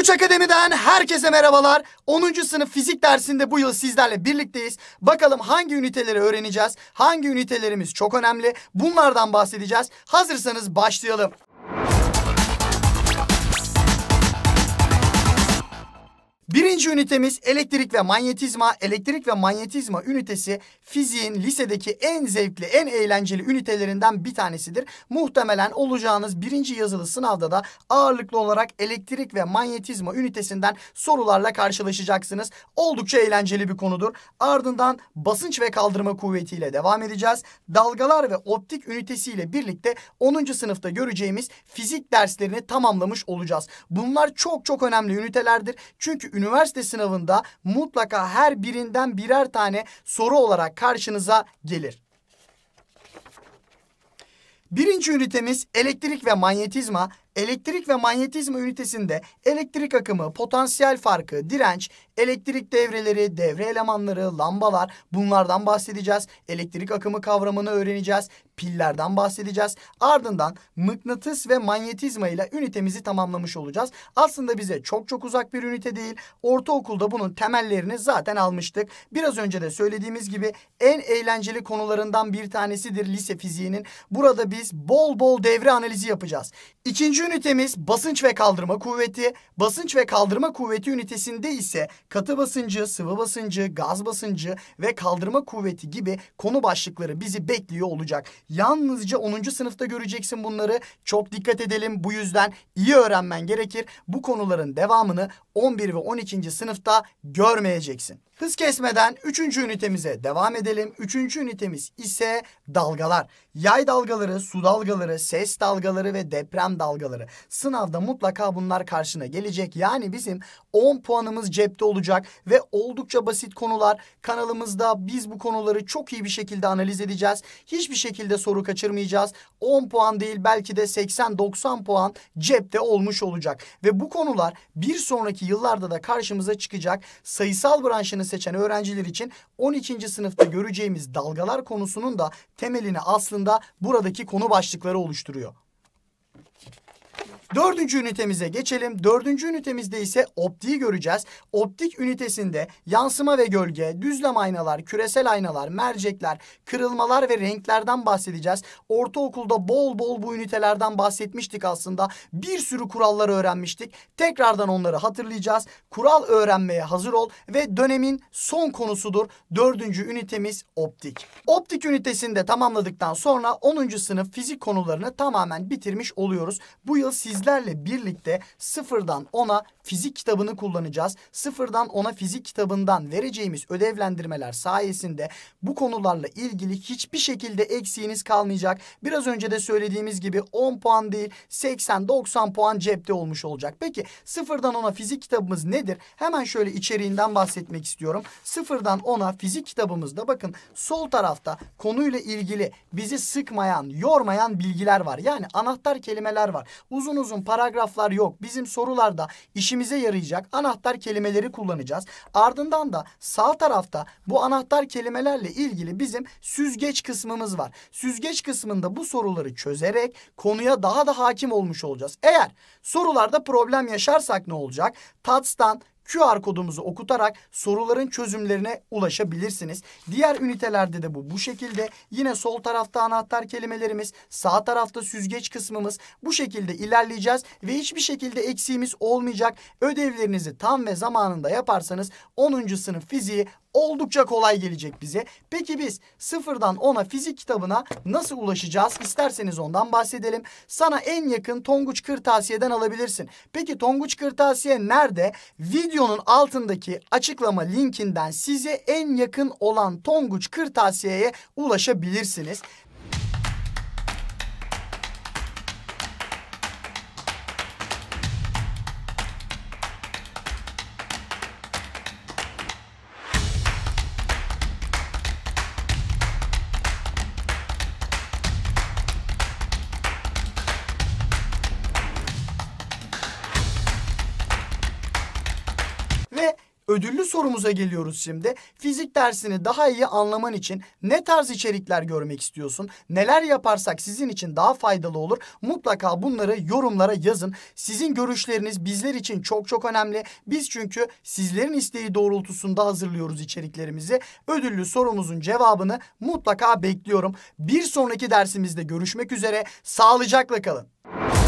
Uç Akademi'den herkese merhabalar. 10. sınıf fizik dersinde bu yıl sizlerle birlikteyiz. Bakalım hangi üniteleri öğreneceğiz? Hangi ünitelerimiz çok önemli? Bunlardan bahsedeceğiz. Hazırsanız başlayalım. Birinci ünitemiz elektrik ve manyetizma. Elektrik ve manyetizma ünitesi fiziğin lisedeki en zevkli, en eğlenceli ünitelerinden bir tanesidir. Muhtemelen olacağınız birinci yazılı sınavda da ağırlıklı olarak elektrik ve manyetizma ünitesinden sorularla karşılaşacaksınız. Oldukça eğlenceli bir konudur. Ardından basınç ve kaldırma kuvvetiyle devam edeceğiz. Dalgalar ve optik ünitesiyle birlikte 10. sınıfta göreceğimiz fizik derslerini tamamlamış olacağız. Bunlar çok çok önemli ünitelerdir. Çünkü üniversite sınavında mutlaka her birinden birer tane soru olarak karşınıza gelir. Birinci ünitemiz elektrik ve manyetizma. Elektrik ve manyetizma ünitesinde elektrik akımı, potansiyel farkı, direnç, elektrik devreleri, devre elemanları, lambalar bunlardan bahsedeceğiz. Elektrik akımı kavramını öğreneceğiz. Pillerden bahsedeceğiz. Ardından mıknatıs ve manyetizma ile ünitemizi tamamlamış olacağız. Aslında bize çok çok uzak bir ünite değil. Ortaokulda bunun temellerini zaten almıştık. Biraz önce de söylediğimiz gibi en eğlenceli konularından bir tanesidir lise fiziğinin. Burada biz bol bol devre analizi yapacağız. İkinci ünitemiz basınç ve kaldırma kuvveti. Basınç ve kaldırma kuvveti ünitesinde ise katı basıncı, sıvı basıncı, gaz basıncı ve kaldırma kuvveti gibi konu başlıkları bizi bekliyor olacak. Yalnızca 10. sınıfta göreceksin bunları. Çok dikkat edelim. Bu yüzden iyi öğrenmen gerekir. Bu konuların devamını 11 ve 12. sınıfta görmeyeceksin. Hız kesmeden 3. ünitemize devam edelim. 3. ünitemiz ise dalgalar. Yay dalgaları, su dalgaları, ses dalgaları ve deprem dalgaları. Sınavda mutlaka bunlar karşına gelecek. Yani bizim 10 puanımız cepte olacak ve oldukça basit konular. Kanalımızda biz bu konuları çok iyi bir şekilde analiz edeceğiz. Hiçbir şekilde soru kaçırmayacağız. 10 puan değil belki de 80-90 puan cepte olmuş olacak. Ve bu konular bir sonraki yıllarda da karşımıza çıkacak. Sayısal branşınız seçen öğrenciler için 12. sınıfta göreceğimiz dalgalar konusunun da temelini aslında buradaki konu başlıkları oluşturuyor. Dördüncü ünitemize geçelim. Dördüncü ünitemizde ise optiği göreceğiz. Optik ünitesinde yansıma ve gölge, düzlem aynalar, küresel aynalar, mercekler, kırılmalar ve renklerden bahsedeceğiz. Ortaokulda bol bol bu ünitelerden bahsetmiştik aslında. Bir sürü kuralları öğrenmiştik. Tekrardan onları hatırlayacağız. Kural öğrenmeye hazır ol ve dönemin son konusudur. Dördüncü ünitemiz optik. Optik ünitesinde tamamladıktan sonra 10. sınıf fizik konularını tamamen bitirmiş oluyoruz. Bu yıl siz sizlerle birlikte sıfırdan ona fizik kitabını kullanacağız. Sıfırdan ona fizik kitabından vereceğimiz ödevlendirmeler sayesinde bu konularla ilgili hiçbir şekilde eksiğiniz kalmayacak. Biraz önce de söylediğimiz gibi 10 puan değil 80-90 puan cepte olmuş olacak. Peki sıfırdan ona fizik kitabımız nedir? Hemen şöyle içeriğinden bahsetmek istiyorum. Sıfırdan ona fizik kitabımızda bakın sol tarafta konuyla ilgili bizi sıkmayan, yormayan bilgiler var. Yani anahtar kelimeler var. Uzun uzun paragraflar yok. Bizim sorularda işimiz işimize yarayacak anahtar kelimeleri kullanacağız. Ardından da sağ tarafta bu anahtar kelimelerle ilgili bizim süzgeç kısmımız var. Süzgeç kısmında bu soruları çözerek konuya daha da hakim olmuş olacağız. Eğer sorularda problem yaşarsak ne olacak? TATS'tan QR kodumuzu okutarak soruların çözümlerine ulaşabilirsiniz. Diğer ünitelerde de bu bu şekilde. Yine sol tarafta anahtar kelimelerimiz, sağ tarafta süzgeç kısmımız bu şekilde ilerleyeceğiz ve hiçbir şekilde eksiğimiz olmayacak. Ödevlerinizi tam ve zamanında yaparsanız 10. sınıf fiziği oldukça kolay gelecek bize. Peki biz sıfırdan ona fizik kitabına nasıl ulaşacağız? İsterseniz ondan bahsedelim. Sana en yakın Tonguç Kırtasiye'den alabilirsin. Peki Tonguç Kırtasiye nerede? Videonun altındaki açıklama linkinden size en yakın olan Tonguç Kırtasiye'ye ulaşabilirsiniz. Ödüllü sorumuza geliyoruz şimdi. Fizik dersini daha iyi anlaman için ne tarz içerikler görmek istiyorsun? Neler yaparsak sizin için daha faydalı olur? Mutlaka bunları yorumlara yazın. Sizin görüşleriniz bizler için çok çok önemli. Biz çünkü sizlerin isteği doğrultusunda hazırlıyoruz içeriklerimizi. Ödüllü sorumuzun cevabını mutlaka bekliyorum. Bir sonraki dersimizde görüşmek üzere. Sağlıcakla kalın.